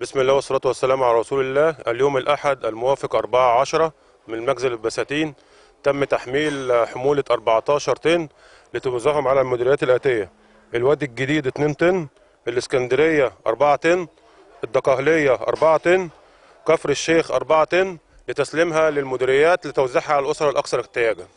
بسم الله والصلاة والسلام على رسول الله اليوم الأحد الموافق 4 10 من مجزل البساتين تم تحميل حمولة 14 طن لتوزعهم على المديريات الآتية الوادي الجديد 2 طن الإسكندرية 4 طن الدقهلية 4 طن كفر الشيخ 4 طن لتسليمها للمديريات لتوزيعها على الأسر الأكثر احتياجاً